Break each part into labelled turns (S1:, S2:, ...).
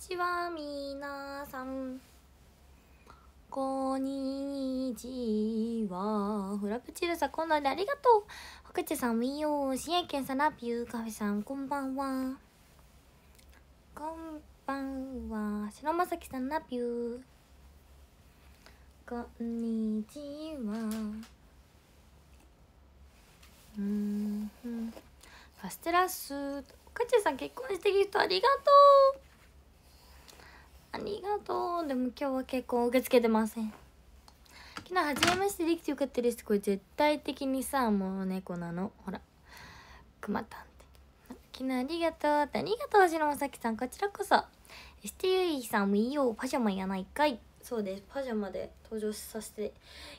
S1: ちはみなさんこんにちはフラプチルさんこんなんでありがとう福ちさんみよしえけんさんラピューカフェさんこんばんはこんばんは白まさきさんラピューこんにちはうんァステラスかちさん結婚してきた人ありがとうありがとうでも今日は結構受け付けてません昨日初めましてできてよかったですこれ絶対的にさもう猫なのほらくまたんって昨日ありがとうってありがとう白まさきさんこちらこそ s t u さんもいいよパジャマやないかいそうですパジャマで登場させて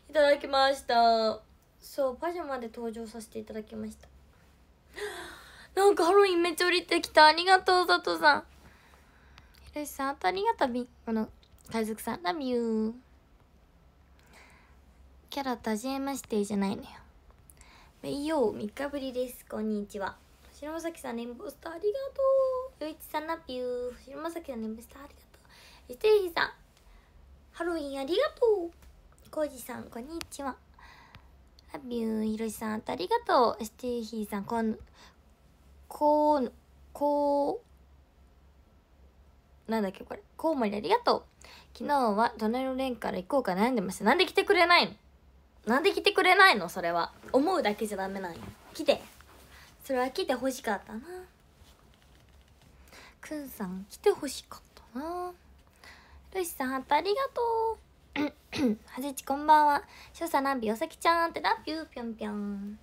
S1: いただきましたそうパジャマで登場させていただきましたなんかハロウィンめっちゃ降りてきたありがとう佐藤さんよしさん、ありがとうみ、この、海賊さん、ラビュー。キャラとじめましてじゃないのよ。めいよう、3日ぶりです。こんにちは。白まさきさん、ネインボスター、ありがとう。よいちさん、ラビュー。白まさきさん、ネインボスター、ありがとう。ゆてひさん、ハロウィン、ありがとう。コうジさん、こんにちは。ラビュー、ひろしさん、ありがとう。ステイヒーさん、こん、こう、こう、なんだっけこれ。コウモリありがとう。昨日は隣の連から行こうか悩んでました。なんで来てくれないのなんで来てくれないのそれは。思うだけじゃダメなんや。来て。それは来てほしかったな。くんさん来てほしかったな。ルシさん、ハートありがとう。はじちこんばんは。しょさなんびおさきちゃんってラピューぴょんぴょん。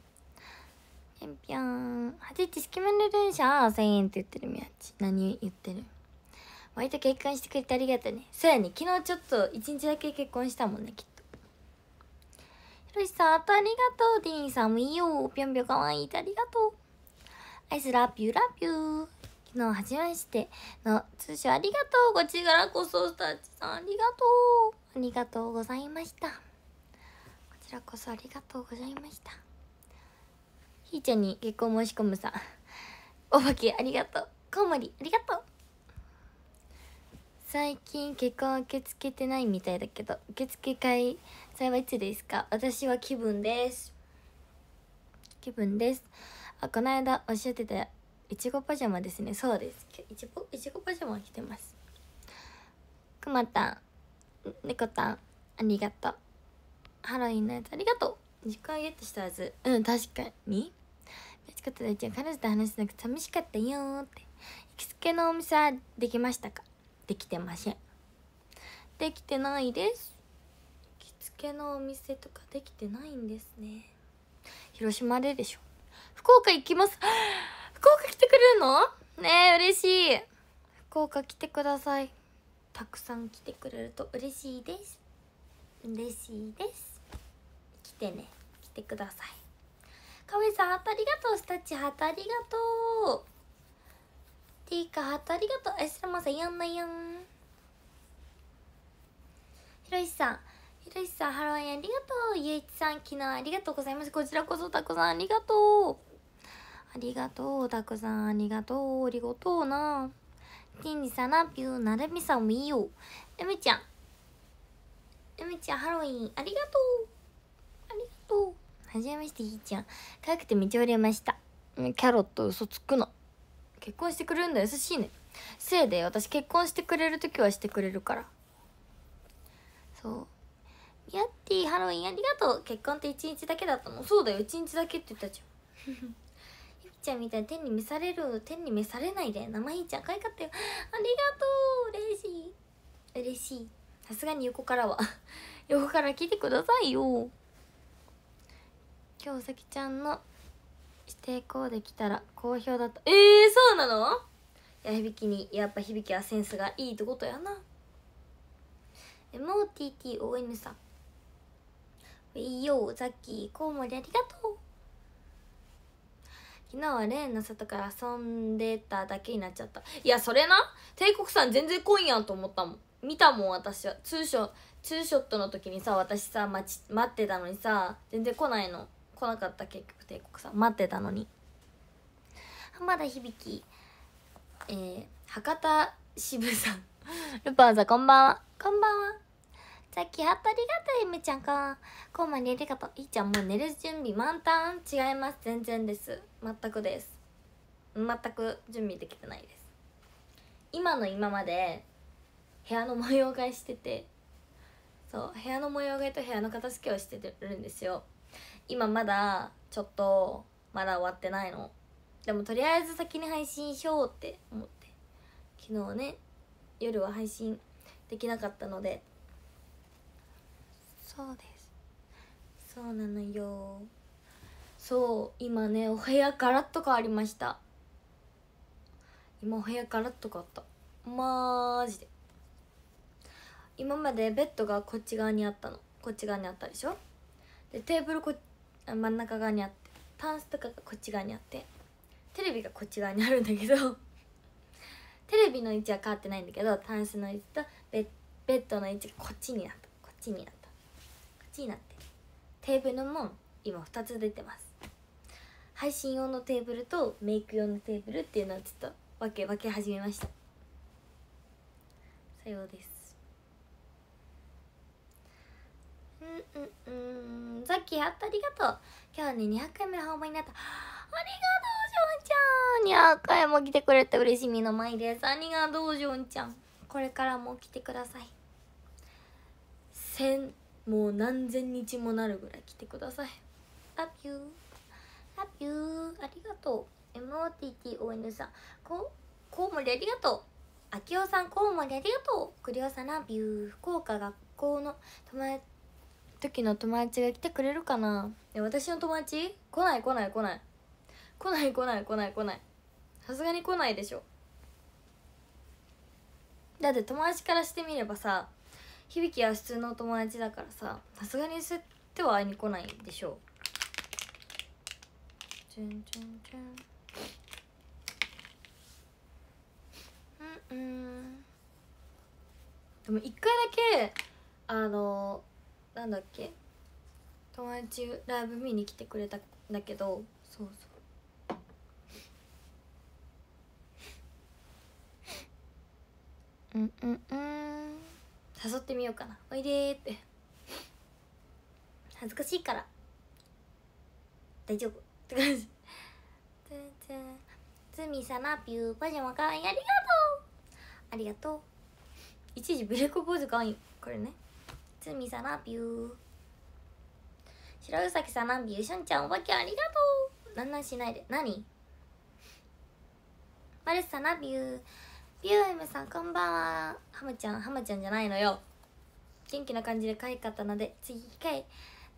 S1: ぴょんぴょん。はじち、スキマる電車1000円って言ってるみやち。何言ってる割と結婚してくれてありがとうねそうやね昨日ちょっと一日だけ結婚したもんねきっとひろしさんあとありがとうディーンさんもいいよぴょんぴょんかわいいってありがとうアイスラピューラピュー昨日初めましての通称ありがとうこちらこそスタッチさんありがとうありがとうございましたこちらこそありがとうございましたひーちゃんに結婚申し込むさお化けありがとうコウモリありがとう最近結婚受け付けてないみたいだけど受付会それはいつですか私は気分です気分ですあこの間おっしゃってたいちごパジャマですねそうですいちごいちごパジャマ着てますくまたん猫たんありがとうハロウィンのやつありがとう時間ゲットしたはずうん確かにみちこと大ちゃん彼女と話すのて寂しかったよって行きつけのお店はできましたかできてませんできてないです着付けのお店とかできてないんですね広島ででしょ福岡行きます 福岡来てくれるのねえ嬉しい福岡来てくださいたくさん来てくれると嬉しいです嬉しいです来てね来てくださいかフェさんありがとうスタッチハートありがとうティーカートありがとうあすらまさやんなやんひろしさんひろしさんハローエンありがとうゆういちさん昨日ありがとうございますこちらこそたくさんありがとうありがとうたくさんありがとうありがとうなティンにさんなピューなるみさんもいいよるみちゃんえみちゃんハロウィンありがとうありがとうはじめましてひいちゃん可愛くてめっちゃ売れましたキャロット嘘つくの結婚してくれるんだ優しいねせいで私結婚してくれる時はしてくれるからそうミヤッティハロウィンありがとう結婚って一日だけだったのそうだよ一日だけって言ったじゃん ゆきちゃんみたいに天に召される天に召されないで生ひいちゃん可愛かったよありがとう嬉しい嬉しいさすがに横からは 横から来てくださいよ今日さきちゃんのしてできたら好評だったえー、そうなのいや響きにやっぱ響きはセンスがいいってことやな MOTTON さんウィヨーザッキーコウモリありがとう昨日はレーンの外から遊んでただけになっちゃったいやそれな帝国さん全然来んやんと思ったもん見たもん私はツーショツーショットの時にさ私さ待ち待ってたのにさ全然来ないの来なかった結局帝国さん待ってたのに浜田響きえー、博多支部さん ルパンさんこんばんはこんばんはさっきハートありがとうゆめちゃんかこうまにありがとういいちゃんもう寝る準備満タン違います全然です全くです全く準備できてないです今の今まで部屋の模様替えしててそう部屋の模様替えと部屋の片付けをしてるんですよ今まだちょっとまだ終わってないのでもとりあえず先に配信しようって思って昨日ね夜は配信できなかったのでそうですそうなのよそう今ねお部屋ガラッと変わりました今お部屋ガラッと変わったマジで今までベッドがこっち側にあったのこっち側にあったでしょでテーブルこっ真ん中側にあってタンスとかがこっち側にあってテレビがこっち側にあるんだけどテレビの位置は変わってないんだけどタンスの位置とベッベッドの位置がこっちになったこっちになったこっちになってテーブルも今2つ出てます配信用のテーブルとメイク用のテーブルっていうのをちょっと分け分け始めましたさようですうんうんったありがとう今日ね200回目の放送になったありがとうジョンちゃん200回も来てくれて嬉しみの舞ですありがとうジョンちゃんこれからも来てください千もう何千日もなるぐらい来てください Love you Love you ありがとう MOTTON さんこコウモリありがとうあきおさんコウモリありがとうクリオさんラビュー福岡学校の友達時の友達が来てくれるかな私の友達来ない来ない来ない来ない来ない来ない来ないさすがに来ないでしょだって友達からしてみればさ響は普通の友達だからささすがにすうっては会いに来ないでしょチュンチュンチュンうんうんでも一回だけあのなんだっけ友達ライブ見に来てくれたんだけどそうそううんうんうん誘ってみようかなおいでって恥ずかしいから大丈夫って感じつみさなぴゅーパジャマかわいいありがとうありがとう一時ブレコクポーズかわいいこれねつみさラビュー白うさぎさラビューしゅんちゃんおばけありがとうなんなんしないで何マルさラビュービューエムさんこんばんはハムちゃんハムちゃんじゃないのよ元気な感じで可愛かったので次機会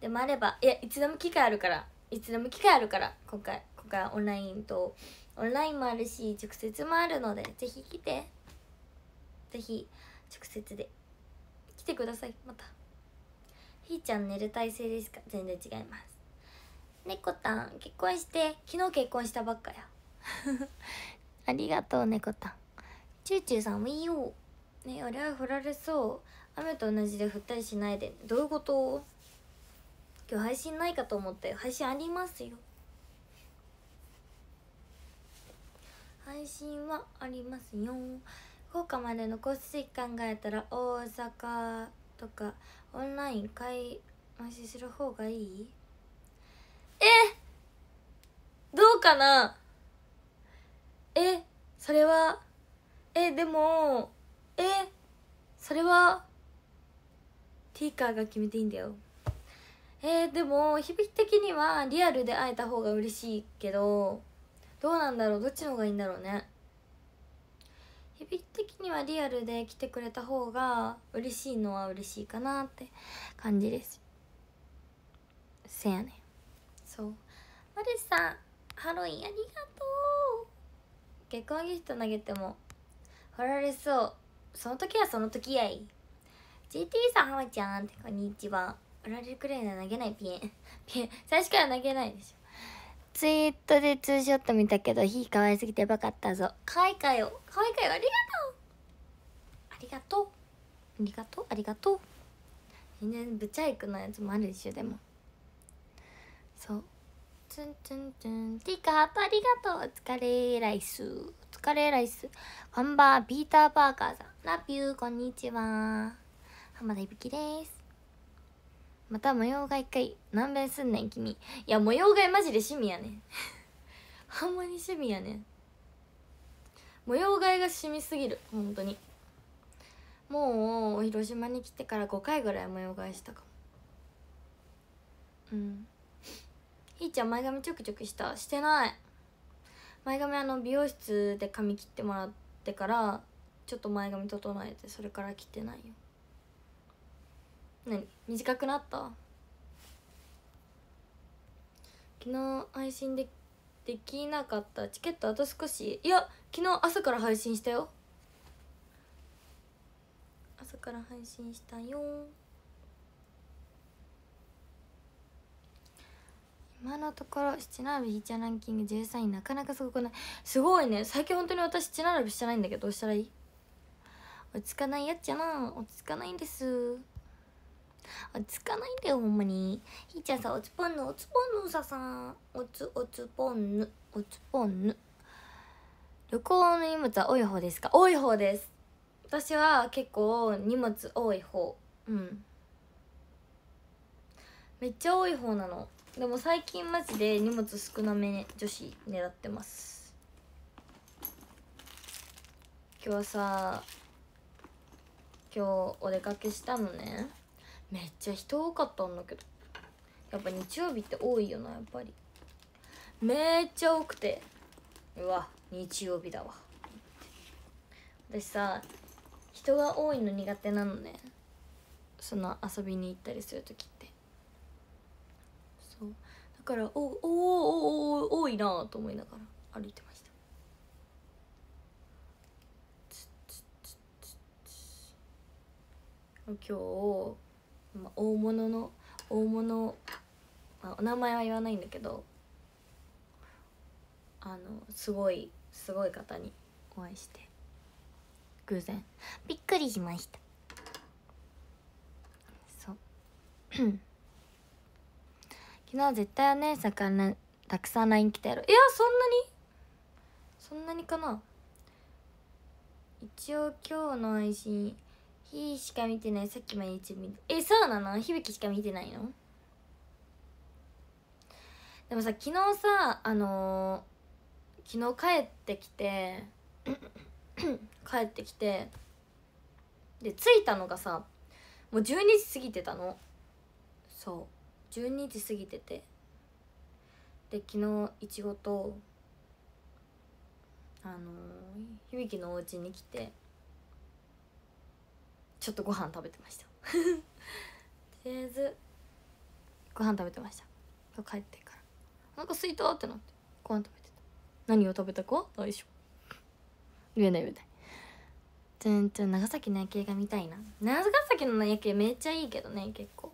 S1: でもあればいやいつでも機会あるからいつでも機会あるから今回今回オンラインとオンラインもあるし直接もあるのでぜひ来てぜひ直接で来てくださいまたひーちゃん寝る体勢ですか全然違います猫たん結婚して昨日結婚したばっかや ありがとう猫たんチューチューさんもいいよねあれは振られそう雨と同じで降ったりしないでどういうこと今日配信ないかと思って配信ありますよ配信はありますよ福岡まで残す時間がたら大阪とかオンライン買い増しする方がいいえどうかなえそれはえでもえそれはティーカーが決めていいんだよえー、でも響き的にはリアルで会えた方が嬉しいけどどうなんだろうどっちの方がいいんだろうね日ビ的にはリアルで来てくれた方が嬉しいのは嬉しいかなって感じですせやねそうマルさんハロウィンありがとう結婚ギフト投げても掘られそうその時はその時やい GT さんハマちゃんこんにちは掘られるくらいなら投げないピエンピエン最初から投げないでしょツイートでツーショット見たけど、ひか可愛すぎてやばかったぞ。可愛いかよ。可愛いかよ。ありがとう。ありがとう。ありがとう。ありがとう。んなブチャイクのやつもあるでしょ、でも。そう。ツンツンツン。ティーカーハートありがとう。お疲れライス。お疲れライス。こンバー、は、ピーター・パーカーさん。ラピュー、こんにちは。浜田いぶきです。また模様替え一回何べんすんねん君いや模様替えマジで趣味やねん ほんまに趣味やねん模様替えが趣味すぎる本当にもう広島に来てから5回ぐらい模様替えしたかもうんひーちゃん前髪ちょくちょくしたしてない前髪あの美容室で髪切ってもらってからちょっと前髪整えてそれから切ってないよ何短くなった昨日配信でできなかったチケットあと少しいや昨日朝から配信したよ朝から配信したよ今のところ七並びひちゃんランキング13位なかなかすごくないすごいね最近本当に私七並びしてないんだけどどうしたらいい落ち着かないやっちゃな落ち着かないんです落ち着かないんだよほんまにひーちゃんさおつぽんぬおつぽんぬささんおつおつぽんぬおつぽんぬ旅行の荷物は多い方ですか多い方です私は結構荷物多い方うんめっちゃ多い方なのでも最近マジで荷物少なめ女子狙ってます今日はさ今日お出かけしたのねめっちゃ人多かったんだけどやっぱ日曜日って多いよなやっぱりめっちゃ多くてうわ日曜日だわ私さ人が多いの苦手なのねその遊びに行ったりする時ってそうだからおおおお多いなと思いながら歩いてました今日大物の大物、まあ、お名前は言わないんだけどあのすごいすごい方にお会いして偶然びっくりしましたそう 昨日絶対お姉さんからたくさん LINE 来やろいやそんなにそんなにかな一応今日の配信ひしか見てないさっき毎日、YouTube 見てえそうなの響しか見てないのでもさ昨日さあのー、昨日帰ってきて 帰ってきてで着いたのがさもう12時過ぎてたのそう12時過ぎててで昨日いちごとあのー、響のお家に来てちょっとご飯食べてました とりあえずご飯食べてました帰ってからなんかすいたってなってご飯食べてた何を食べたかないしょ言えない言えないちん長崎の夜景が見たいな長崎の夜景めっちゃいいけどね結構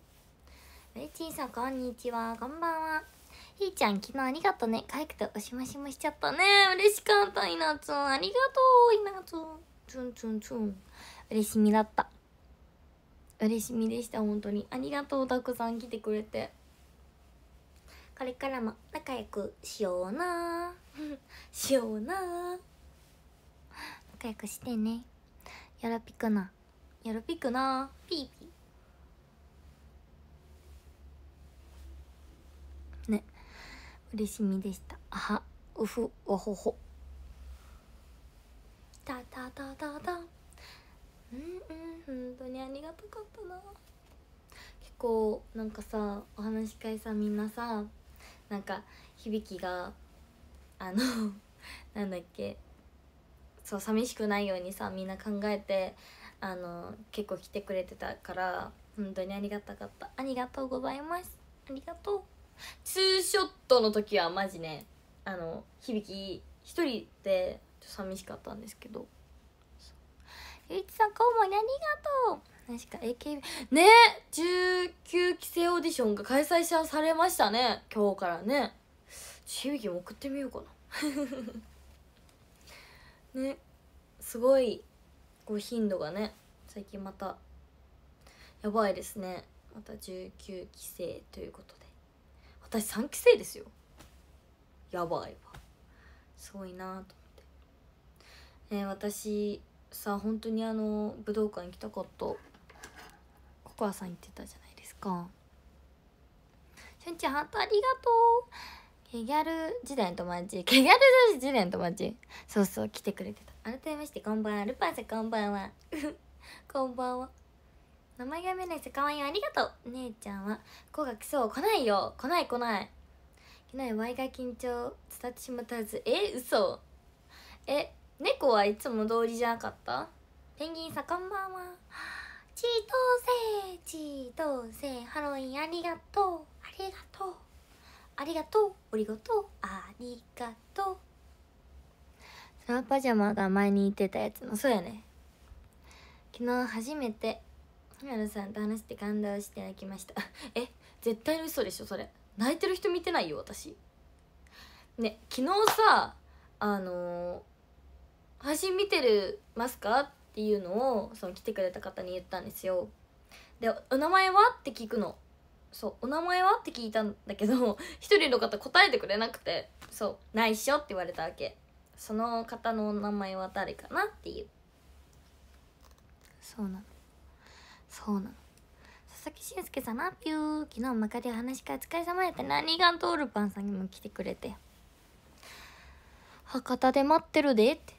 S1: えちいさんこんにちはこんばんはひーちゃん昨日ありがとねかゆくておしましもしちゃったね嬉しかったいなつんありがとういなつんつんつんつん嬉しみだった嬉しみでした本当にありがとうたくさん来てくれてこれからも仲良くしような しような仲良くしてねよろぴくなよろぴくなピーピーね嬉しみでしたあはうふわほほたたたたたうんうん本当にありがたかったな結構なんかさお話し会さみんなさなんか響があの なんだっけそう寂しくないようにさみんな考えてあの結構来てくれてたから本当にありがたかったありがとうございますありがとうツーショットの時はマジねあの響き一人で寂しかったんですけどゆういちさん、こうもありがとう。確か AKB。ね19期生オーディションが開催されましたね。今日からね。ちびきも送ってみようかな。ね。すごい、こう頻度がね、最近また、やばいですね。また19期生ということで。私3期生ですよ。やばいわ。すごいなと思って。ね私さ本当にあの武道館行きたかったココアさん言ってたじゃないですかしゅんちゃんハありがとうケギャル時代の友達ケギャル時代の友達そうそう来てくれてた改めましてこんばんはルパンさんこんばんは こんばんは名前が見えないさかわいいありがとう姉ちゃんは子が来そう来ないよ来ない来ないないわいが緊張伝ってしまったはずえ嘘え猫はいつも通りじゃなかったペンギンさんこんばんはチートーセーチートーセーハロウィンありがとうありがとうありがとうありがとうありがとうそのパジャマが前に言ってたやつのそうやね昨日初めてひなのさんと話して感動して泣きました え絶対に嘘でしょそれ泣いてる人見てないよ私ね昨日さあのー配信見てるますか?」っていうのをその来てくれた方に言ったんですよで「お名前は?」って聞くのそう「お名前は?」って聞いたんだけど一人の方答えてくれなくてそう「ないっしょ」って言われたわけその方のお名前は誰かなっていうそうなのそうなの佐々木俊介さんなぴゅー昨日まかり話かお疲れ様やった何がんとトールパンさんにも来てくれて博多で待ってるでって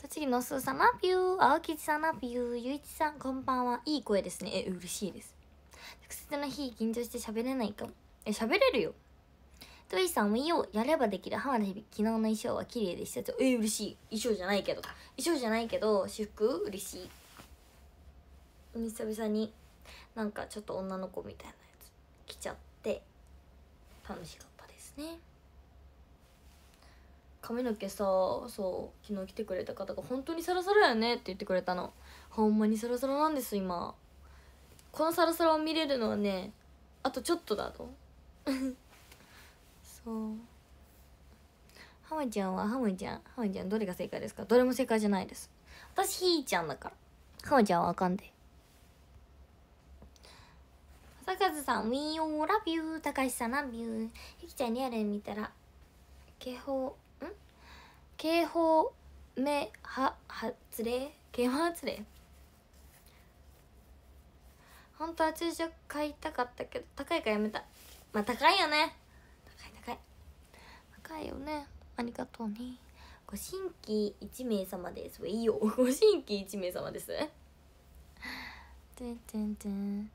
S1: 栃木のすーさんラピュー青吉さんラピューゆういちさんこんばんはいい声ですねえ嬉しいです直接の日緊張して喋れないかもえ喋れるよトイさんもいいよやればできる浜田日々昨日の衣装は綺麗でしたえ嬉しい衣装じゃないけど衣装じゃないけど私服嬉しい久々になんかちょっと女の子みたいなやつ着ちゃって楽しかったですね髪の毛さそう昨日来てくれた方が「本当にサラサラやね」って言ってくれたのほんまにサラサラなんです今このサラサラを見れるのはねあとちょっとだと そうハマちゃんはハマちゃんハマちゃんどれが正解ですかどれも正解じゃないです私ひーちゃんだからハマちゃんはあかんで坂津さん「We all love you」高橋さん「l ビュー」ひゆきちゃんリアル見たら警報警報目は発令警報発令本当は昼所買いたかったけど高いからやめたまあ高いよね高い高い高いよねありがとうねご新規1名様ですいいよ ご新規1名様ですてんてんてん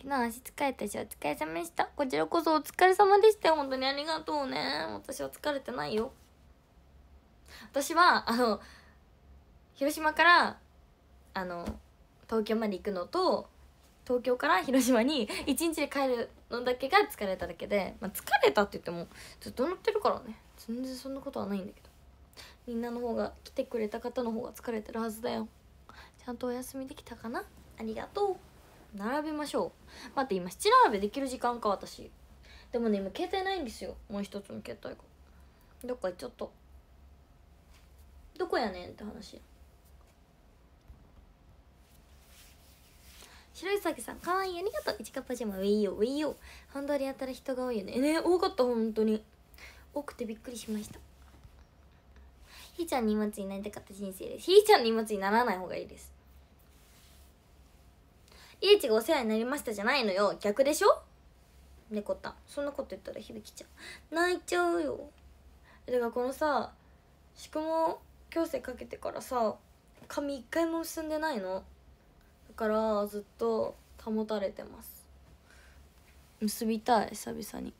S1: 昨日足疲れたしお疲れ様でしたこちらこそお疲れ様でした本当にありがとうね私は疲れてないよ私はあの広島からあの東京まで行くのと東京から広島に1日で帰るのだけが疲れただけで、まあ、疲れたって言ってもずっと乗ってるからね全然そんなことはないんだけどみんなの方が来てくれた方の方が疲れてるはずだよちゃんとお休みできたかなありがとう並べましょう待って今七並べできる時間か私でもね今携帯ないんですよもう一つの携帯がどっか行っちゃったどこやねんって話白石さんかわいいありがとう一カパジャマウィーヨウィーヨンド当にやったら人が多いよねえね多かった本当に多くてびっくりしましたひーちゃん荷物になりたかった人生ですひーちゃん荷物にならない方がいいですリーチがお世話になりましたじゃないのよ逆でしょ猫たんそんなこと言ったら響ちゃん泣いちゃうよだからこのさ宿毛矯正かけてからさ髪一回も結んでないのだからずっと保たれてます結びたい久々に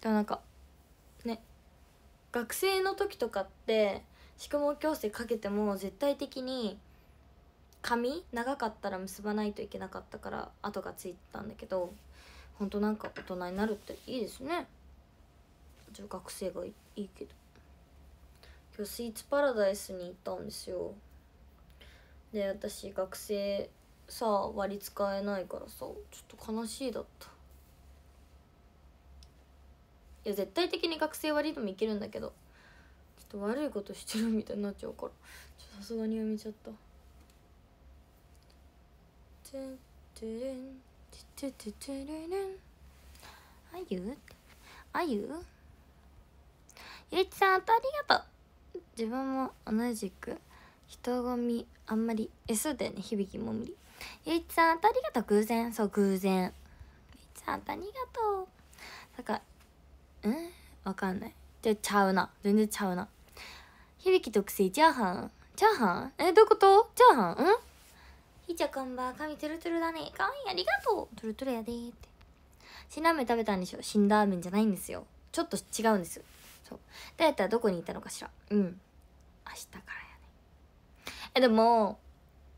S1: でもなんかね学生の時とかって宿毛矯正かけても絶対的に髪長かったら結ばないといけなかったから跡がついてたんだけどほんとなんか大人になるっていいですねじゃあ学生がいいけど今日スイーツパラダイスに行ったんですよで私学生さ割り使えないからさちょっと悲しいだったいや絶対的に学生割りでもいけるんだけどちょっと悪いことしてるみたいになっちゃうからさすがにやめちゃったてんてれんててててれれんあゆあゆゆいちさんあとありがとう自分も同じく人混みあんまりえそうだよね響きも無理ゆいちさんあたりがとう偶然そう偶然ゆいちさんあたりがとうだからうんわかんないじゃちゃうな全然ちゃうな響き特製チャーハンチャーハンえどういうことチャーハンうんひーちゃんこんばん髪トゥルトゥルだねかわいいありがとうトゥルトゥルやでって辛ラーメン食べたんでしょ辛ラーメンじゃないんですよちょっと違うんですそうダイエットはどこに行ったのかしらうん明日からやねえでも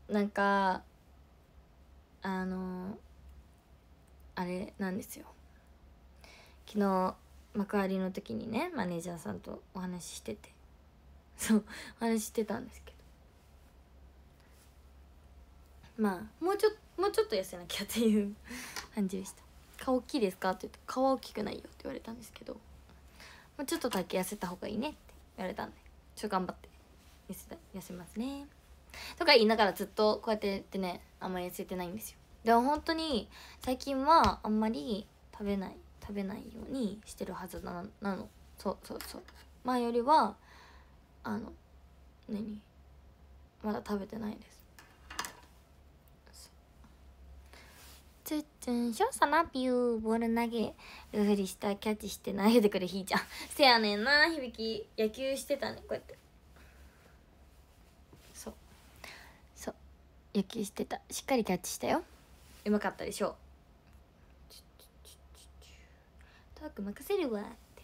S1: なんかあのあれなんですよ昨日幕張の時にねマネージャーさんとお話ししててそうお話ししてたんですけどまあもうちょもうちょっと痩せなきゃっていう感じでした「顔大きいですか?」って言って「顔は大きくないよ」って言われたんですけどもうちょっとだけ痩せた方がいいねって言われたんでちょっと頑張って痩せ痩せますねとか言いながらずっとこうやってやってねあんまり痩せてないんですよでも本当に最近はあんまり食べない食べないようにしてるはずななのそうそうそう前よりはあの何まだ食べてないですツッツンショサナピューボール投げるふりしたキャッチして投げてくるひーちゃん せやねんな響き野球してたねこうやってそうそう野球してたしっかりキャッチしたようまかったでしょう。トーク任せるわって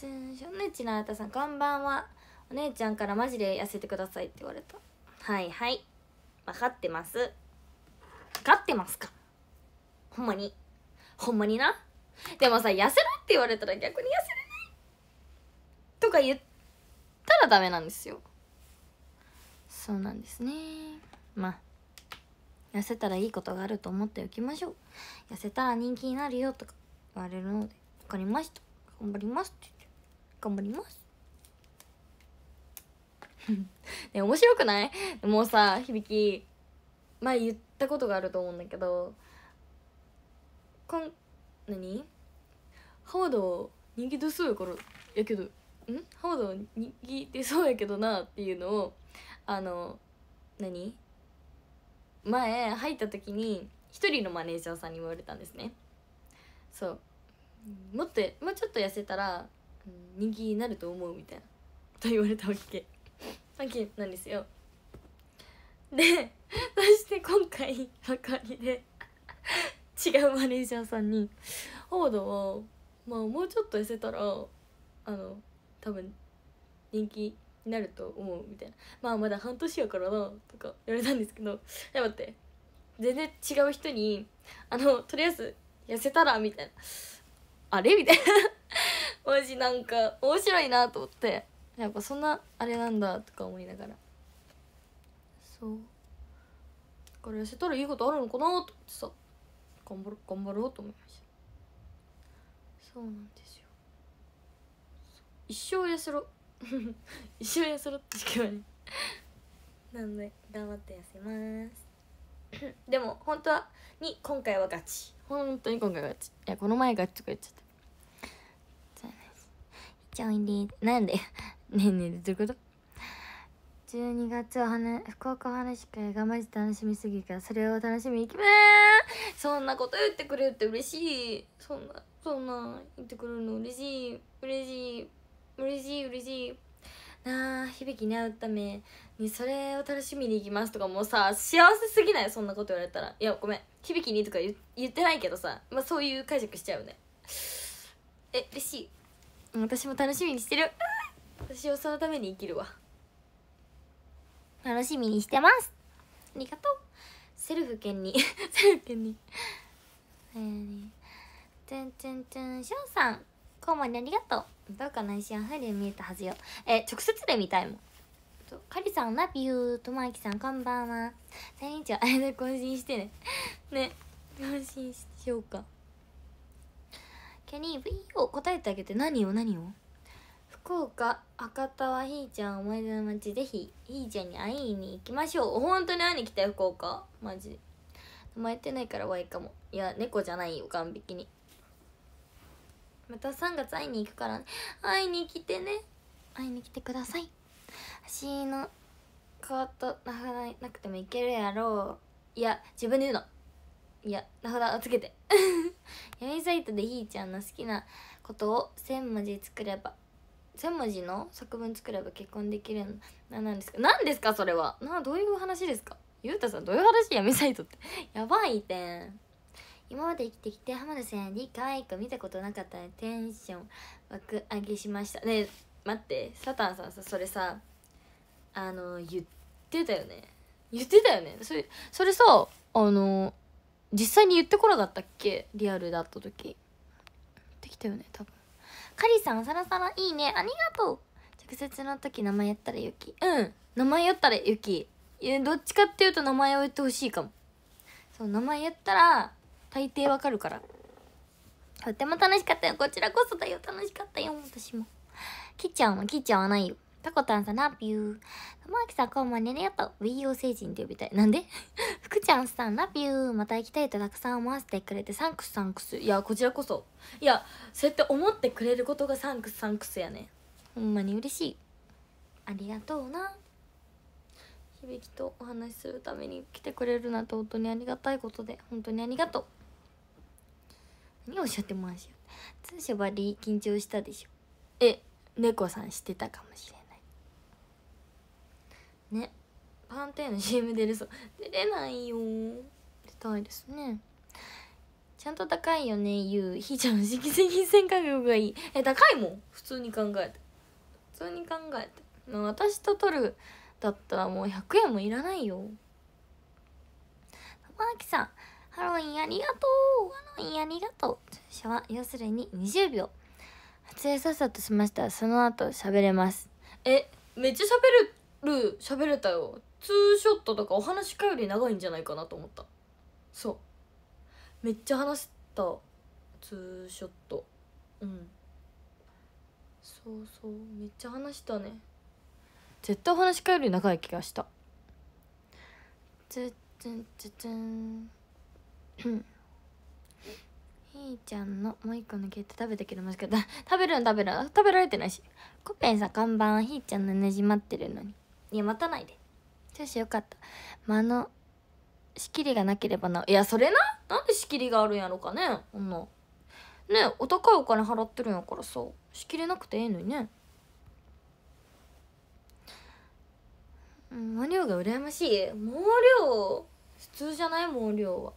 S1: しンショねちなあたさんこんばんはお姉ちゃんからマジで痩せてくださいって言われたはいはい分かってます分かってますかほんまにほんまになでもさ痩せろって言われたら逆に痩せれないとか言ったらダメなんですよそうなんですねまあ痩せたらいいことがあると思っておきましょう痩せたら人気になるよとか言われるので分かりました頑張りますって言って頑張りますね 面白くないもうさ響き前言ったことがあると思うんだけどこん何に。田は握りそうやからやけどんード人気出そうやけどなっていうのをあの何前入った時に一人のマネージャーさんに言われたんですねそうもっともうちょっと痩せたら人気になると思うみたいなと言われたわけ秋なんですよでそして今回ばかりで違うマネージャーさんに「フードは、まあ、もうちょっと痩せたらあの多分人気になると思う」みたいな「まあまだ半年やからな」とか言われたんですけど「いや待って全然違う人にあのとりあえず痩せたら」みたいな「あれ?」みたいなマジなんか面白いなと思ってやっぱそんなあれなんだとか思いながらそうこれ痩せたらいいことあるのかなと思ってさ頑張ろう頑張ろうと思いましたそうなんですよ一生痩せろ 一生痩せろってしか言なんで頑張って痩せます でも本当はに今回はガチ本当に今回はガチいやこの前ガチとか言っちゃったじゃないです以上ですなんでねえねえどういうこと12月は花福岡お話会がマジ楽しみすぎるからそれを楽しみに行きまーすそんなこと言ってくれるって嬉しいそんなそんな言ってくれるの嬉しい嬉しい嬉しい嬉しいなあ響きに会うためにそれを楽しみに行きますとかもうさ幸せすぎないそんなこと言われたらいやごめん響きにとか言ってないけどさまあそういう解釈しちゃうねえ嬉しい私も楽しみにしてる私はそのために生きるわ楽しみにしてますありがとうセルフ犬に セルフ犬にえー、トゥントゥントゥンショウさんコウモリありがとうどうか内心あふれ見えたはずよえ直接で見たいもんカリさんなビューとマイキさんこんばんは大人はあれで更新してね ね更新しようかキャニー V を答えてあげて何を何を福岡博多はひーちゃん思い出の街ぜひひーちゃんに会いに行きましょう本当に会いに来たよ福岡マジ名前言ってないからわいいかもいや猫じゃないよ完璧にまた3月会いに行くから、ね、会いに来てね会いに来てください足の変わった名札なくてもいけるやろういや自分で言うのいや名札をつけて 闇サイトでひーちゃんの好きなことを1000文字作れば1文字の作文作れば結婚できるななんですか何ですかそれはなどういう話ですかゆうたさんどういう話やめサイトって やばいてん今まで生きてきて浜田さんに可愛い子見たことなかったのでテンション爆上げしましたね待ってサタンさんさそれさあの言ってたよね言ってたよねそれそれさあの実際に言ってこなかったっけリアルだった時できたよね多分カリさん、サラサラいいね。ありがとう。直接の時名前やったらゆき。うん。名前やったらゆき。どっちかっていうと名前を言ってほしいかも。そう、名前やったら、大抵わかるから。とっても楽しかったよ。こちらこそだよ。楽しかったよ。私も。きっちゃんは、きっちゃんはないよ。タコタンさんラピュー。玉木さんこんばんねねやっとィーヨー星人って呼びたい。なんで 福ちゃんさんラピュー。また行きたいとたくさん思わせてくれてサンクスサンクス。いや、こちらこそ。いや、そうやって思ってくれることがサンクスサンクスやね。ほんまに嬉しい。ありがとうな。響とお話しするために来てくれるなんて本当にありがたいことで本当にありがとう何をおっしゃってますよ。通所ばり緊張したでしょえ猫さんしてたかもしれないねパンテーンの CM 出るそう出れないよ出たいですねちゃんと高いよねゆうひーちゃんの色石線価格がいいえ高いもん普通に考えて普通に考えて、まあ、私と取るだったらもう100円もいらないよ玉木さんハロウィンありがとうハロウィンありがとう注射は要するに20秒撮影さっさとしましたその後喋れますえめっちゃ喋るる喋れたよツーショットとかお話かより長いんじゃないかなと思ったそうめっちゃ話したツーショットうんそうそうめっちゃ話したね絶対お話かより長い気がしたツぜんぜツん ひーちゃんのもう一個のケート食べたけどもしかしたら食べるの食べるの食べられてないしコペンさん看板ひーちゃんのねじまってるのにいや待たないでよしよかった間の仕切りがなければないやそれななんで仕切りがあるんやろかねこんなねお高いお金払ってるんやからさ仕切れなくてええのにねリオが羨ましい毛量普通じゃない毛量は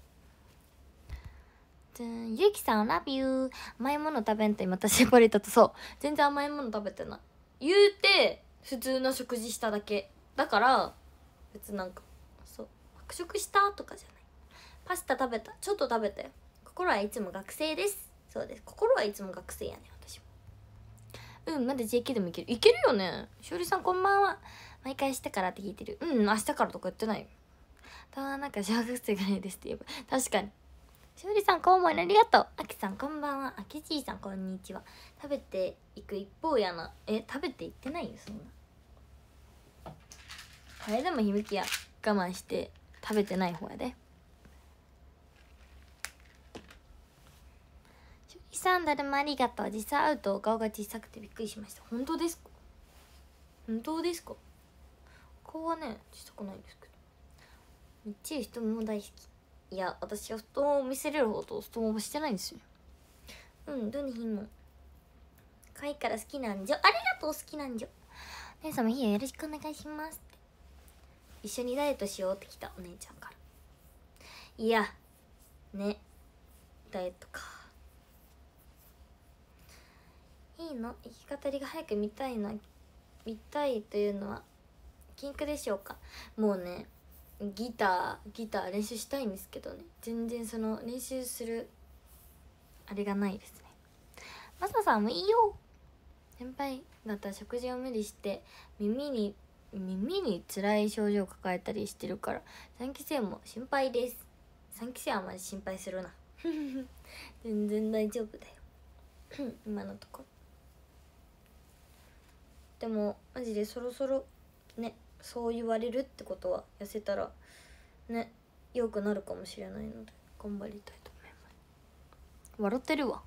S1: ゆうきさんラビュー甘いもの食べんと今私わリたとそう全然甘いもの食べてない言うて普通の食事しただけだから別なんかそう白食したとかじゃないパスタ食べたちょっと食べたよ心はいつも学生ですそうです心はいつも学生やね私もうんまだ JK でもいけるいけるよねしおりさんこんばんは毎回したからって聞いてるうん明日からとか言ってないたまなんか小学生がいいですって言えば確かにしおりさんこんばんはありがとうあきさんこんばんはあきじいさんこんにちは食べていく一方やなえ食べていってないよそんなあれでも響きや我慢して食べてない方やで初期さんだるまありがとう実際会うと顔が小さくてびっくりしました本当ですか本当ですか顔はね小さくないんですけどめっちゃ太もも大好きいや私は太もも見せれるほど太ももしてないんですようんどの日もかいから好きなんじゃありがとう好きなんじゃ姉様ひよよろしくお願いします一緒にダイエットしようって来たお姉ちゃんからいやねダイエットかいいの生き語りが早く見たいの見たいというのは禁句でしょうかもうねギターギター練習したいんですけどね全然その練習するあれがないですねマサさんもいいよ先輩方食事を無理して耳に耳に辛い症状を抱えたりしてるから3期生も心配です3期生はまず心配するな 全然大丈夫だよ 今のとこでもマジでそろそろねそう言われるってことは痩せたらね良くなるかもしれないので頑張りたいと思います笑ってるわ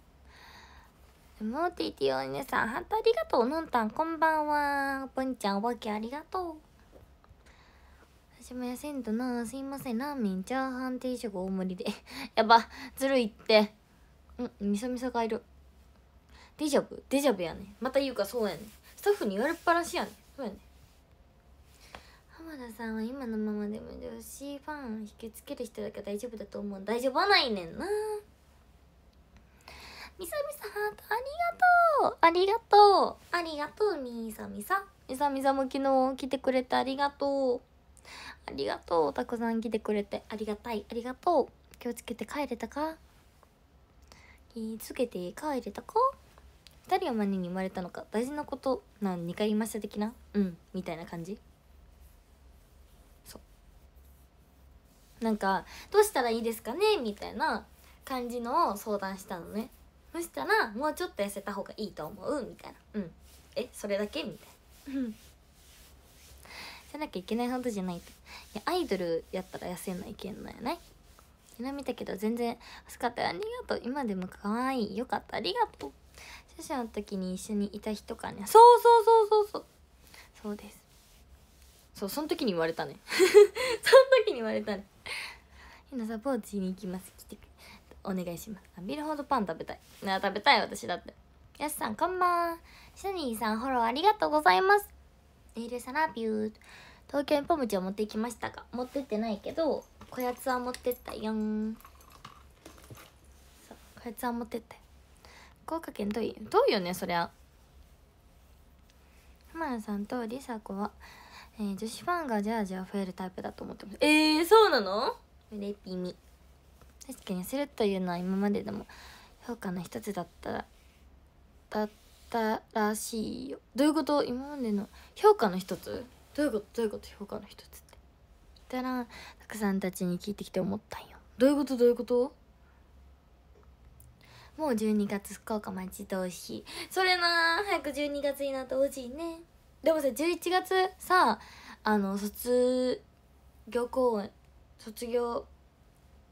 S1: MOTT お姉さん、ハンタありがとう。のんたん、こんばんは。ぽんちゃん、おばけありがとう。私も痩せんとな。すいません。ラーメン、チャーハン定食大盛りで。やば、ずるいって。うん、みそみそがいる。デジャブデジャブやね。また言うか、そうやね。スタッフに言われっぱなしやね。そうやね。浜田さんは今のままでも女子ファン引きつける人だけ大丈夫だと思う。大丈夫はないねんな。みさみさん、ありがとうありがとうありがとう、みさみさ。みさみさも昨日来てくれてありがとう。ありがとう。たくさん来てくれてありがたい。ありがとう。気をつけて帰れたか気をつけて帰れたか二人は真似に生まれたのか大事なことな2回言いました的なうんみたいな感じそうなんかどうしたらいいですかねみたいな感じのを相談したのねそしたらもうちょっと痩せた方がいいと思うみたいなうんえそれだけみたいな痩せなきゃいけないほどじゃないといやアイドルやったら痩せないけんのよねちな見たけど全然暑かったありがとう今でも可愛いよかったありがとう写真の時に一緒にいた人かねそうそうそうそうそうそうですそうその時に言われたね その時に言われたねなサポーチに行きます来てくれお願いしますビルほどパン食べたいな食べたい私だってやすさんこんばんシャニーさんフォローありがとうございますネイルサラピュー東京にポムチを持ってきましたか持ってってないけどこやつは持ってったよんこやつは持ってったよ福岡県遠い遠いよねそりゃ浜田さんとリサ子は、えー、女子ファンがじゃあじゃあ増えるタイプだと思ってますえー、そうなのレピミ確かにするというのは今まででも評価の一つだったらだったらしいよどういうこと今までの評価の一つどういうことどういうこと評価の一つって言ったらたくさんたちに聞いてきて思ったんよどういうことどういうこともう12月福岡待ち遠しいそれな早く12月になってほしいねでもさ11月さあの卒業公演卒業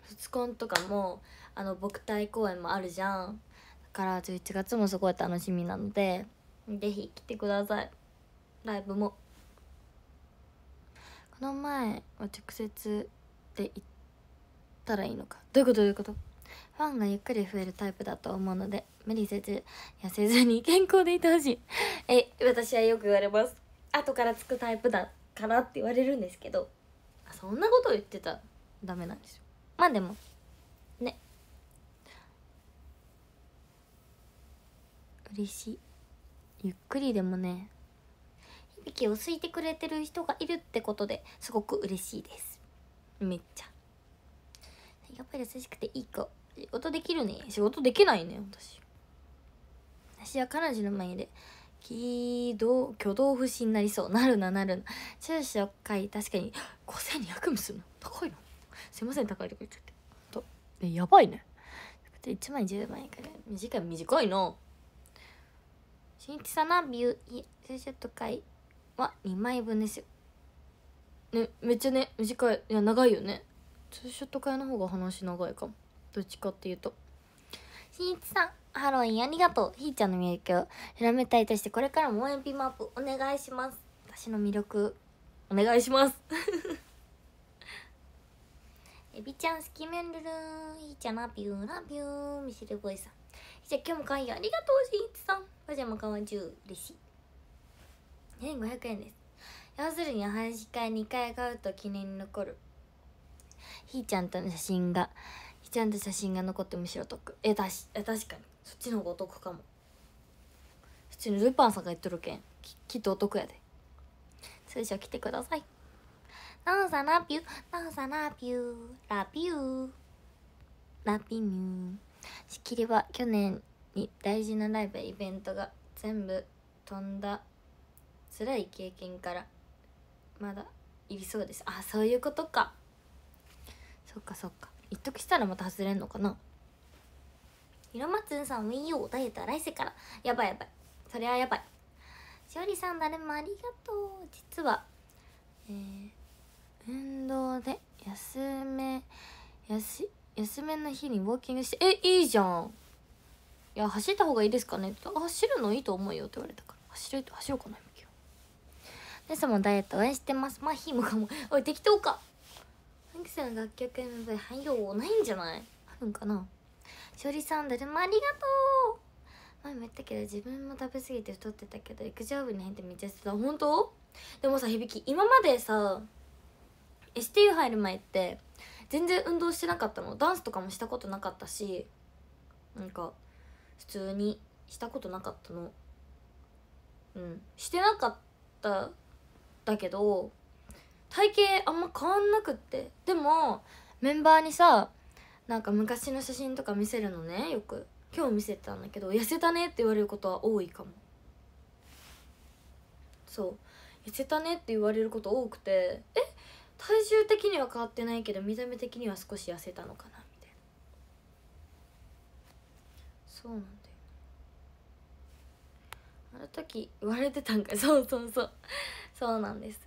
S1: 卒コンとかもあの牧体公演もあるじゃんだから11月もすごい楽しみなので是非来てくださいライブもこの前は直接で行ったらいいのかどういうことどういうことファンがゆっくり増えるタイプだと思うので無理せず痩せずに健康でいてほしい え私はよく言われます後からつくタイプだかなって言われるんですけどそんなこと言ってたらダメなんですよまあでもね嬉しいゆっくりでもね響きを好いてくれてる人がいるってことですごく嬉しいですめっちゃやっぱり優しくていい子仕事できるね仕事できないね私私は彼女の前で気道挙動不審になりそうなるななるな注射をい確かに5200円するの高いのすいません高いとこ行っちゃってやばいね1枚10枚くらい短い短いな新一さんなビューショット会は2枚分ですよねめっちゃね短いいや長いよねツーショット会の方が話長いかもどっちかっていうと新一さんハロウィンありがとうひーちゃんの魅力を広めたいとしてこれからも応援ピマップお願いします私の魅力お願いしますエビちゃん好きめんるるん。いちゃなビゅーなビゅーミシルボイさんじちゃ今日も会議ありがとうしんいちさんパジャマ買わん10嬉しい1500円です要するに話し会2回買うと記念に残るひーちゃんとの写真がひーちゃんと写真が残ってむしろ得えたしえ確かにそっちの方がお得かも普通にルパンさんが言っとるけんきっとお得やで通称来てくださいダンサラピュー、ダンサラピュー、ラピュー、ラピミュー。しきりは去年に大事なライブやイベントが全部飛んだ辛い経験からまだいりそうです。あ、そういうことか。そっかそっか。一得したらまた外れんのかなひろまつんさん、ウィーオダイエットは来世から。やばいやばい。それはやばい。しおりさん、誰もありがとう。実は、えー、運動で休めや休めの日にウォーキングしてえいいじゃんいや走った方がいいですかねってあ走るのいいと思うよって言われたから走る走ろうかな今日でさもダイエット応援してますまあひもかもおい適当かフンキさん楽曲 MV はいよないんじゃないあるんかな勝理さんだるまありがとう前も言ったけど自分も食べ過ぎて太ってたけど陸上部に入ってめっちゃしてた本当でもさ響き今までさ STU 入る前って全然運動してなかったのダンスとかもしたことなかったしなんか普通にしたことなかったのうんしてなかっただけど体型あんま変わんなくってでもメンバーにさなんか昔の写真とか見せるのねよく今日見せたんだけど痩せたねって言われることは多いかもそう痩せたねって言われること多くてえ体重的には変わってないけど見た目的には少し痩せたのかなみたいなそうなんだよあの時言われてたんかそうそうそうそうなんです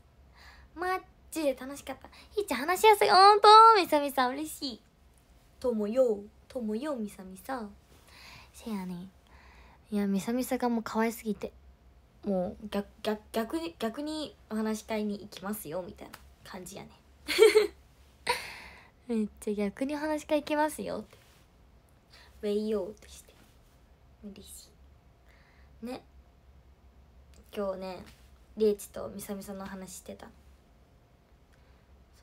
S1: マジで楽しかったひーちゃん話しやすいほんとみさみさん嬉しいともよともよみさみさんせやねいやみさみさがもう可愛すぎてもう逆逆逆に逆にお話し会に行きますよみたいな感じやね めっちゃ逆に話しかいきますよってウェイヨーとして嬉しいね今日ねリーチとみさみさの話してた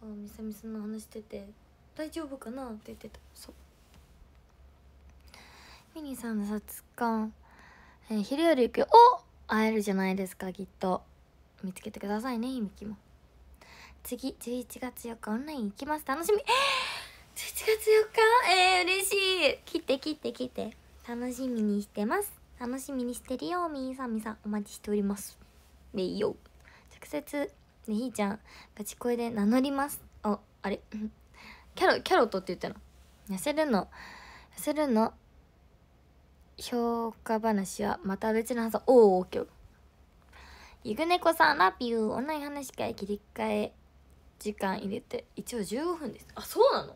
S1: そうみさみさの話してて「大丈夫かな?」って言ってたそうミニさんの殺感、えー、昼より行くよお会えるじゃないですかきっと見つけてくださいねひみきも次11月4日オンライン行きます楽しみ11 月4日えー、嬉しい切って切って切って楽しみにしてます楽しみにしてるよみーさんみさんお待ちしておりますでいいよ直接ねひーちゃんガチ声で名乗りますああれ キャロキャロットって言ったの痩せるの痩せるの評価話はまた別のはずおお今日ゆぐねこさんラピューオンライン話会切り替え時間入れて一応15分ですあそうなの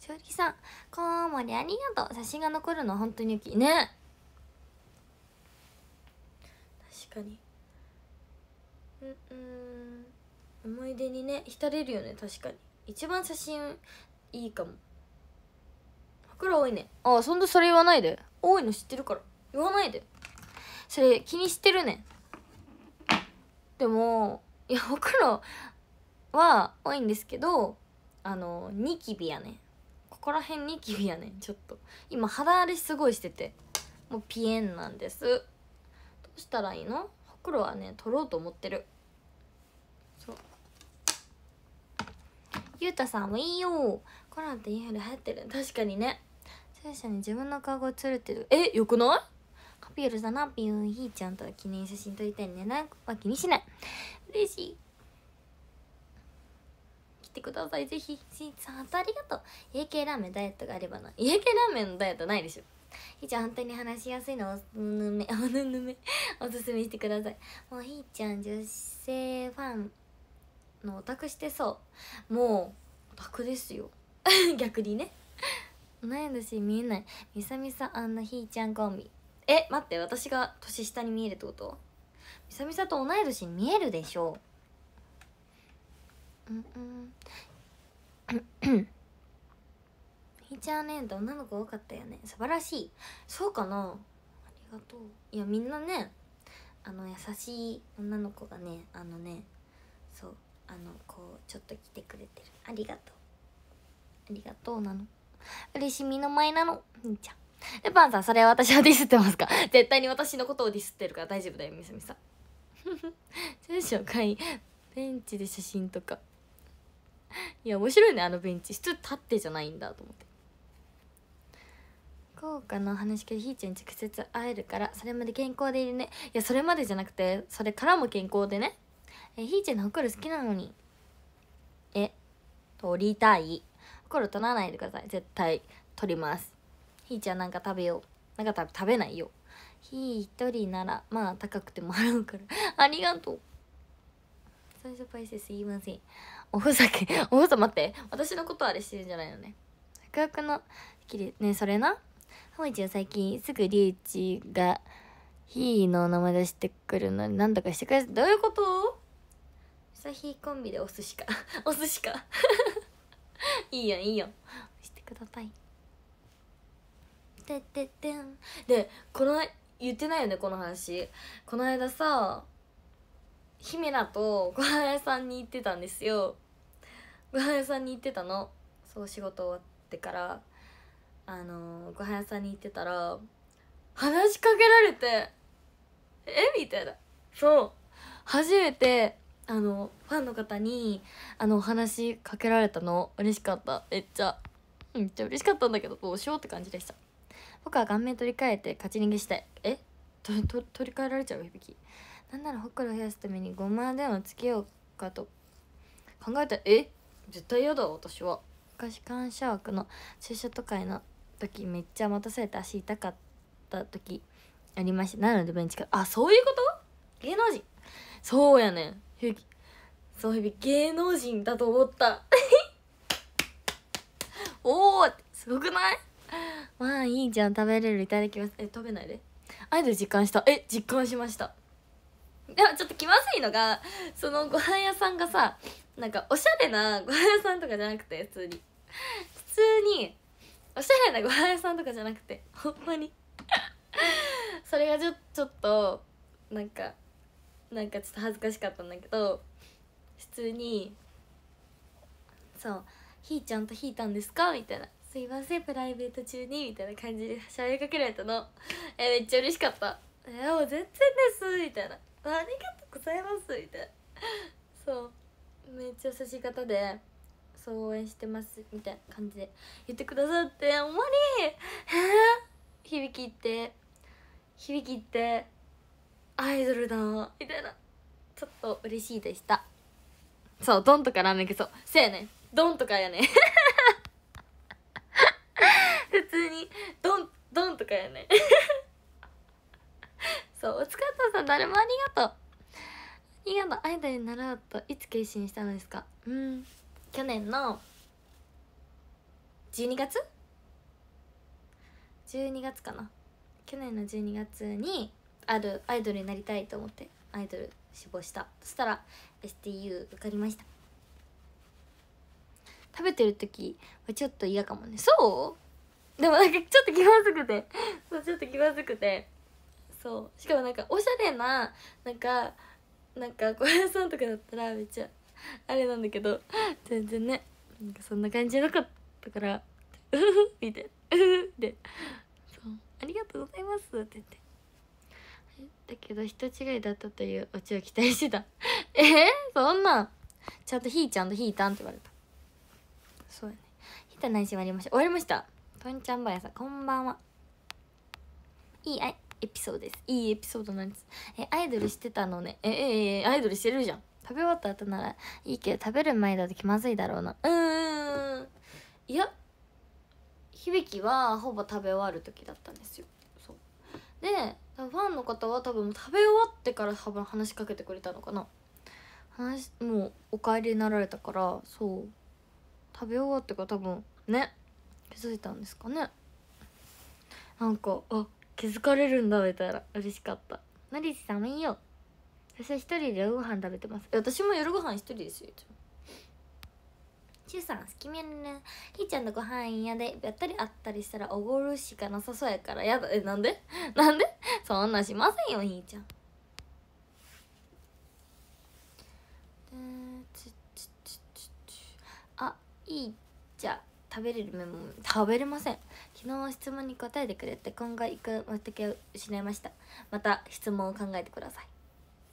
S1: 正直さんコウモリありがとう写真が残るの本当に大きいね確かにうんうん思い出にね浸れるよね確かに一番写真いいかも袋多いねああそんなそれ言わないで多いの知ってるから言わないでそれ気にしてるねでもいやほくろは多いんですけどあのニキビやねここら辺ニキビやねちょっと今肌荒れすごいしててもうピエンなんですどうしたらいいのほくろはね取ろうと思ってるそうゆうたさんもいいよコロナってインフル流行ってる確かにね最初に自分の顔が映るってるえよくないカピュールだなピュンひーちゃんと記念写真撮りたいねなんか気にしない嬉しい来てくださいぜひしんさん本当ありがとう家系ラーメンダイエットがあればな家系ラーメンのダイエットないでしょひーちゃん本当に話しやすいのおぬめ おぬぬめおすすめしてくださいもうひーちゃん女性ファンのオタクしてそうもうオタクですよ 逆にね悩んだし見えないみさみさあんなひーちゃんコンビえ待って私が年下に見えるってことみさみさと同い年に見えるでしょうんうん ひーちゃんね女の子多かったよね素晴らしいそうかなありがとういやみんなねあの優しい女の子がねあのねそうあのこうちょっと来てくれてるありがとうありがとうなの嬉しみの前なのみーちゃんで、パンさん、それは私はディスってますか 絶対に私のことをディスってるから大丈夫だよ、みさみさん。住所会ベンチで写真とか。いや、面白いね、あのベンチ。普通立ってじゃないんだと思って。効果の話し家ひーちゃんに直接会えるからそれまで健康でいるねいやそれまでじゃなくてそれからも健康でねえひーちゃんのホくろ好きなのにえ取りたいホくろ取らないでください絶対取りますひーちゃんなんか食べようなんか食べないよひー一人ならまあ高くても払うから ありがとう最初パイセすいませんおふざけ おふざ待って私のことあれしてるんじゃないのね白くのきれねそれなほいちゃん最近すぐリーチがひーの名前出してくるのに何とかしてくれどういうことさひーコンビでお寿司かお寿司か いいよいいよしてくださいてててんでこの言ってないよねこの話この間さ姫菜とご飯屋さんに行ってたんですよご飯屋さんに行ってたのそう仕事終わってからあのご飯屋さんに行ってたら話しかけられてえみたいなそう初めてあのファンの方にあのお話しかけられたの嬉しかっためっちゃめっちゃ嬉しかったんだけどどうしようって感じでした僕は顔面取り替えて勝ち逃げしたいえとと取り替えられちゃう響きなんならホクロ増やすためにごま電話つけようかと考えたえ絶対嫌だ私は昔感謝枠の駐車都会の時めっちゃ待たされて足痛かった時ありましたなのでベンチからあそういうこと芸能人そうやねん響きそうひび芸能人だと思った おおすごくないわあいいじゃん食べれるいただきますえ食べないでアイドル実感したえ実感しましたでもちょっと気まずいのがそのご飯屋さんがさなんかおしゃれなご飯屋さんとかじゃなくて普通に普通におしゃれなご飯屋さんとかじゃなくてほんまにそれがちょちょっとなんかなんかちょっと恥ずかしかったんだけど普通にそう「ひーちゃんとひーたんですか?」みたいなすいませんプライベート中に」みたいな感じで喋りかけられたのえめっちゃ嬉しかった「えもう全然です」みたいな「ありがとうございます」みたいなそうめっちゃ優しい方でそう応援してますみたいな感じで言ってくださってあんまに 響きって響きってアイドルだみたいなちょっと嬉しいでしたそうドンとかラーメンけそうせやねんドンとかやねん 通にドンドンとかやね そうお疲れさだ誰もありがとうありがとうアイドルになろうといつ決心したのですかうん去年の12月12月かな去年の12月にあるアイドルになりたいと思ってアイドル志望したそしたら STU 受かりました食べてる時はちょっと嫌かもねそうでもなんかちょっと気まずくてそうちょっと気まずくてそうしかもなんかおしゃれななんかなんか小林さんとかだったらめっちゃあれなんだけど全然ねなんかそんな感じじゃなかったから「うふふ」みたいな「うふふ」で「そうありがとうございます」って言って。だけど人違いだったというオチを期待してた えー、そんなんちゃんとひーちゃんとひーたんって言われたそうやねひーたん内心終りました終わりましたとんちゃんばやさんこんばんはいいあエピソードですいいエピソードなんですえアイドルしてたのねえええアイドルしてるじゃん食べ終わった後ならいいけど食べる前だと気まずいだろうなうんいや響はほぼ食べ終わる時だったんですよそうでファンの方は多分食べ終わってから多分話しかけてくれたのかな話もうお帰りになられたからそう食べ終わってから多分ね気づいたんですかねなんかあ気づかれるんだみたいな嬉しかった無理ちさもいいよ私は一人で夜ご飯食べてます私も夜ご飯一人ですよちゅうさん好きめんねひーちゃんのご飯嫌でやったり会ったりしたらおごるしかなさそうやからやだえなんで なんでそんなしませんよひーちゃんあいいじゃ食べれるメモ食べれません昨日質問に答えてくれて今後行く目的を失いましたまた質問を考えてください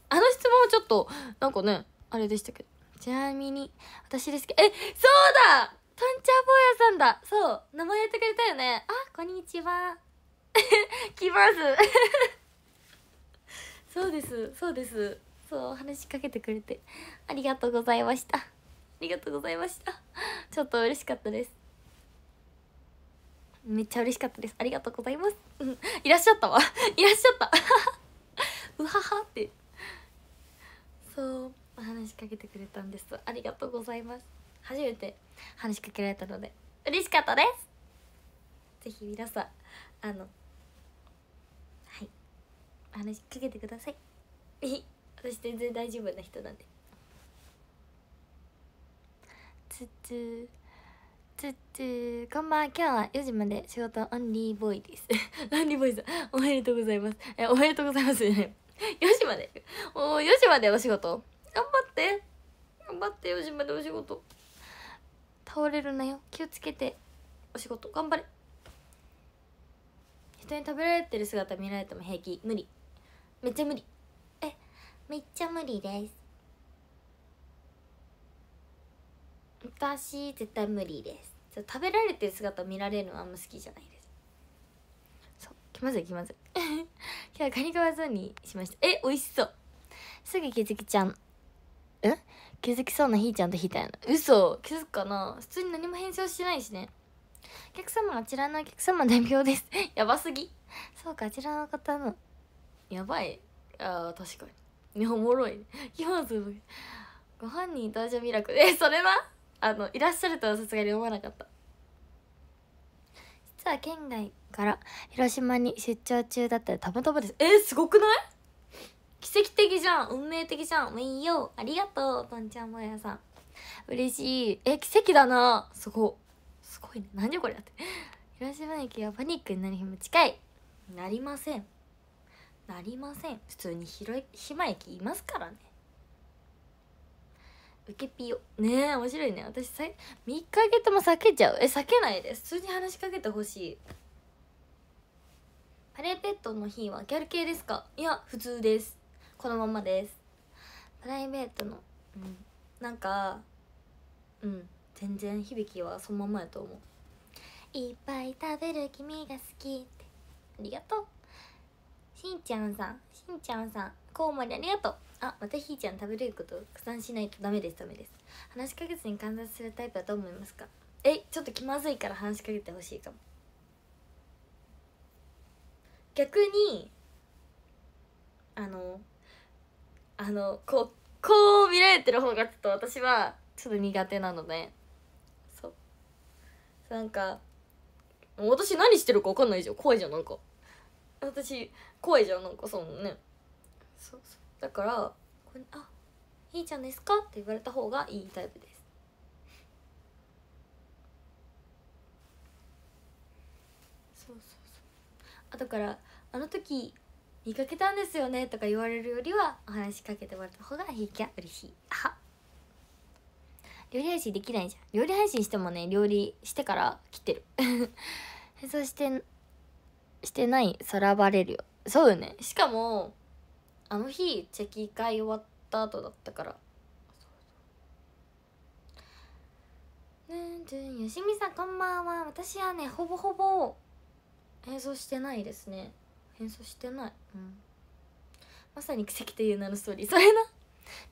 S1: あの質問はちょっとなんかねあれでしたけどちなみに私ですけどえそうだとんちゃうやさんだそう名前やってくれたよねあこんにちは来 ます そうですそうですそう話しかけてくれてありがとうございましたありがとうございましたちょっと嬉しかったですめっちゃ嬉しかったですありがとうございます いらっしゃったわ いらっしゃった うははってそう話しかけてくれたんですありがとうございます初めて話しかけられたので嬉しかったですぜひ皆さんあのはい話しかけてください私全然大丈夫な人なんでつつつつこんばんは今日は4時まで仕事オンリーボーイですオンリーボーイさんおめでとうございますえおめでとうございますじ4時までおお4時までお仕事頑張って頑張って4時までお仕事倒れるなよ気をつけてお仕事頑張れ人に食べられてる姿見られても平気無理めっちゃ無理えめっちゃ無理です私絶対無理です食べられてる姿見られるのはあんま好きじゃないですそう気まずい気まずい 今日はカニカワーンにしましたえ美味しそうすぐ気づきちゃんえ気づきそうなひーちゃんとひーたやな嘘気づくかな普通に何も返信してないしねお客様あちらのお客様代表です やばすぎそうかあちらの方のやばいあ確かにおもろい、ね、気まずいご本人登場ミラクルえそれはあのいらっしゃるとはさすがに思わなかった実は県外から広島に出張中だったらたまたまですえー、すごくない奇跡的じゃん運命的じゃんいいよありがとうとんちゃんもやさん嬉しいえ奇跡だなすごすごいね何じこれだって広島駅はパニックになる日も近いなりませんなりません普通に広島駅いますからねウケピヨねえ面白いね私さ3日あげても避けちゃうえ避けないです普通に話しかけてほしいパレーペットの日はギャル系ですかいや普通ですこのままですプライベートのうんなんかうん全然響きはそのままやと思ういっぱい食べる君が好きってありがとうしんちゃんさんしんちゃんさんコウモリありがとうあまたひーちゃん食べれること苦算しないとダメですダメです話しかけずに観察するタイプだと思いますかえちょっと気まずいから話しかけてほしいかも逆にあのあのこうこう見られてる方がちょっと私はちょっと苦手なのでそうなんか私何してるか分かんないじゃん怖いじゃんなんか私怖いじゃんなんかそうねそうそうだから「これあひーちゃんですか?」って言われた方がいいタイプですそうそうそうあだから「あの時見かけたんですよね」とか言われるよりはお話しかけてもらった方がひーちゃん嬉しいあ料理配信できないじゃん料理配信してもね料理してから来てる そしてしてないさらばれるよそうよねしかもあの日チェキ会終わった後だったからうそうゅんよしみさんこんばんは私はねほぼほぼ変装してないですね変装してないうんまさに奇跡という名のストーリーそれな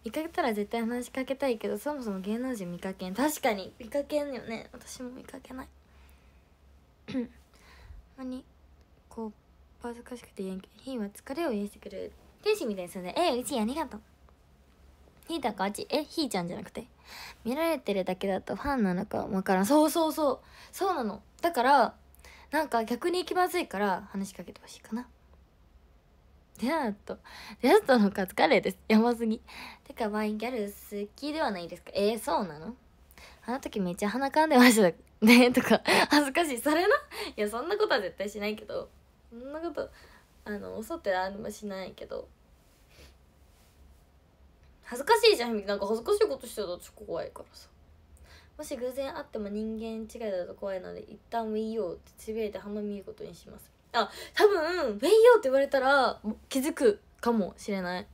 S1: 見かけたら絶対話しかけたいけどそもそも芸能人見かけん確かに見かけんよね私も見かけないほん まにこう恥ずかしくて非は疲れを癒してくれる天使みたいですよねえうちありがとうひーたかあちえひーちゃんじゃなくて見られてるだけだとファンなのかわからんそうそうそうそうなのだからなんか逆に気まずいから話しかけてほしいかなデナートデナートのカツカレーですやばすぎてかワインギャル好きではないですかえー、そうなのあの時めっちゃ鼻かんでました ねとか恥ずかしいそれないやそんなことは絶対しないけどそんなことあの襲ってあんましないけど恥ずかしいじゃんなんか恥ずかしいことしてたらちょっと怖いからさもし偶然会っても人間違いだと怖いので一旦ウェイヨーってつぶやいて半分見ることにしますあ多分ウェイヨーって言われたら気づくかもしれない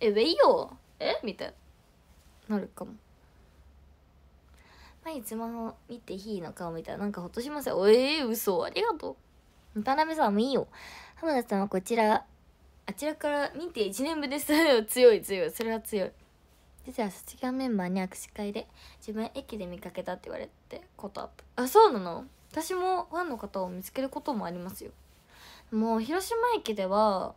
S1: えウェイヨーえみたいななるかも毎日スマホ見てひーの顔見たらなんかほっとしますよええー、嘘ありがとう渡辺さんもいいよ浜田さんはこちらあちらから見て1年目です強い強いそれは強い実は卒業メンバーに握手会で自分駅で見かけたって言われてことアップあそうなの私もファンの方を見つけることもありますよもう広島駅では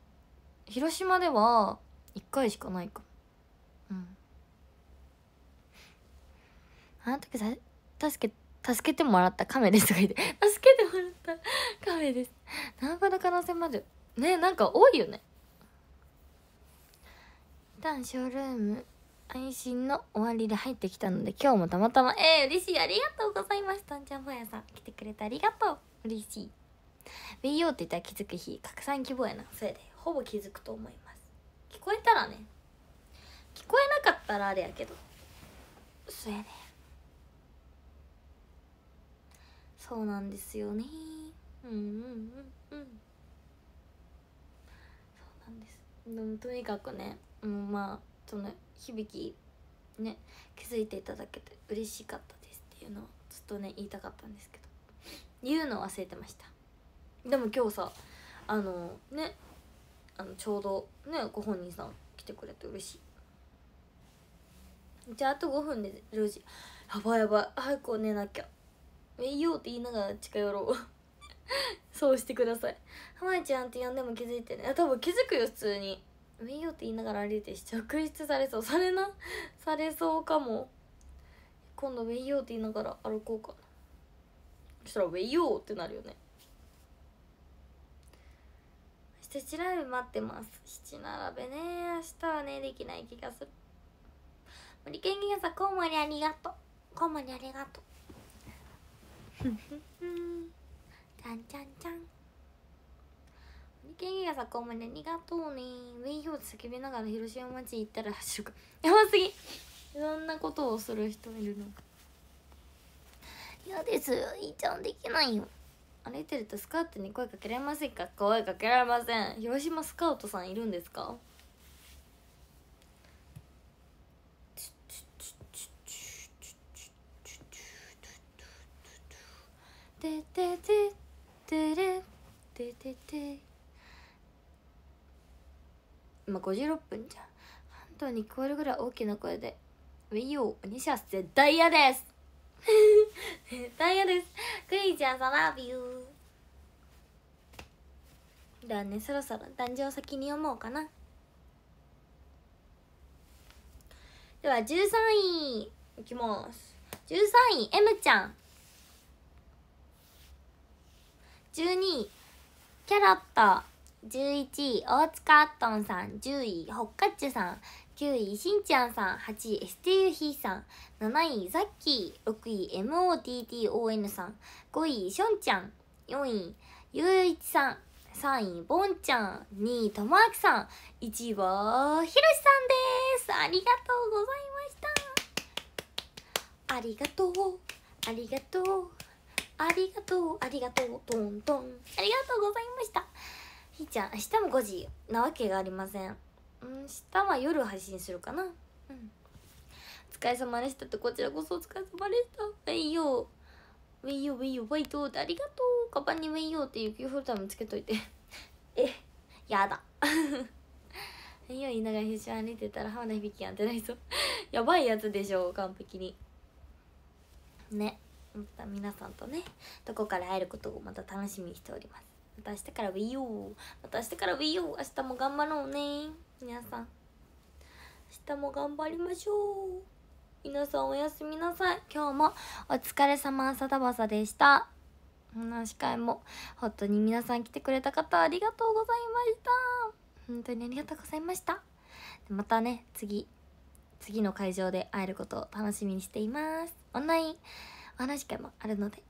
S1: 広島では1回しかないかうんあの時さ助け助けてもらった亀ですとか言って 助けてもらった亀です何倍の可能性までねなんか多いよねンショールーム配信の終わりで入ってきたので今日もたまたまえー、嬉しいありがとうございましたんちゃんぼやさん来てくれてありがとう嬉しい BO って言ったら気づく日拡散希望やなそれでほぼ気づくと思います聞こえたらね聞こえなかったらあれやけどそやねそうなんですよねうんうんうんうんそうなんですでもとにかくねうん、まあその響きね気づいていただけて嬉しかったですっていうのをずっとね言いたかったんですけど言うの忘れてましたでも今日さあのねあのちょうどねご本人さん来てくれて嬉しいじゃああと5分で0時やばいやばい早く寝なきゃいいよって言いながら近寄ろう そうしてください。ハマイちゃんって呼んでも気づいてね。多分気づくよ、普通に。上よって言いながら歩いて直質されそうされなされそうかも今度上よって言いながら歩こうかなそしたら上よってなるよね明日べ待ってます七並べね明日はねできない気がする森健銀さんコウモリありがとうコウモリありがとうちゃんちゃんちゃんケンがさこまでありがとうねウィンヒョウって叫びながら広島町行ったら走るかやばすぎそんなことをする人いるのか嫌ですいいちゃんできないよ歩いてるとスカウトに声かけられませんか声かけられません広島スカウトさんいるんですかててててれててて今56分じゃん半島に聞こえるぐらい大きな声で「ウィヨーャス絶対嫌です!」絶対嫌ですクリちゃんさラビューはねそろそろ誕生先に読もうかなでは13位いきます13位 M ちゃん12位キャラッター。11位大塚アットンさん10位ホッカッチュさん9位しんちゃんさん8位 STU ひーさん7位ザッキー6位 MOTTON さん5位しょんちゃん4位ゆういちさん3位ぼんちゃん2位ともあきさん1位はひろしさんですありがとうございましたありがとうありがとうありがとうありがとうトントンありがとうございましたひーちゃん明日も5時なわけがありませんうん明日は夜配信するかなうんお疲れ様でしたってこちらこそお疲れ様でしたウェイヨーウェイヨウェイヨーバイトってありがとうカバンにウェイヨウって雪フルタイムつけといて えやだウェイヨウ言いながら必死歩いてたら浜田響きやんてないぞやばいやつでしょ完璧にねまた皆さんとねどこから会えることをまた楽しみにしておりますまた明日から WiiU また明日から WiiU 明日も頑張ろうね皆さん明日も頑張りましょう皆さんおやすみなさい今日もお疲れ様さだばさでした話会も本当に皆さん来てくれた方ありがとうございました本当にありがとうございましたまたね次次の会場で会えることを楽しみにしていますオンラインお話会もあるので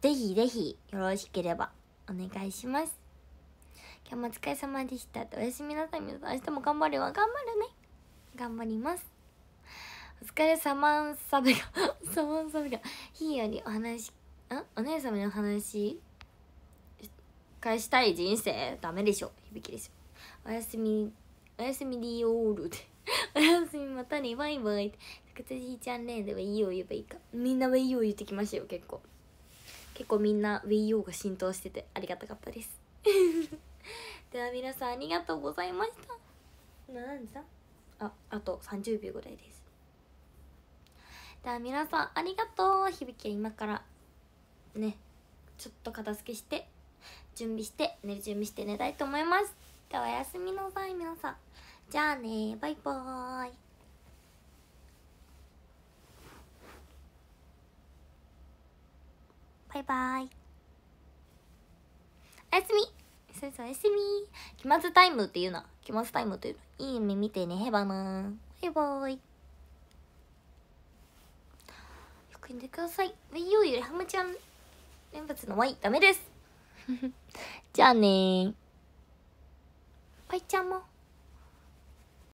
S1: ぜひぜひよろしければお願いします今日もお疲れ様でしたおやすみなさい皆さん明日も頑張るわ頑張るね頑張りますお疲れ様サブがサマンサブがひいよりお話あお姉様にお話返したい人生ダメでしょ響きでしょおやすみおやすみディオールで おやすみまたねバイバイって靴ひーちゃんレではいいよ言えばいいかみんなはいいよ言ってきましたよ結構結構みんな w e o が浸透しててありがたかったです では皆さんありがとうございました何時だああと30秒ぐらいですでは皆さんありがとう響きは今からねちょっと片付けして準備して寝る準備して寝たいと思いますではおやすみなさい皆さんじゃあねバイバーイバイバイおやすみ先生おやすみ期末タイムっていうな期末タイムっていういい夢見てねへばなバイバイよく読んでください v いよりハムちゃん年末の Y ダメです じゃあねーパイちゃんも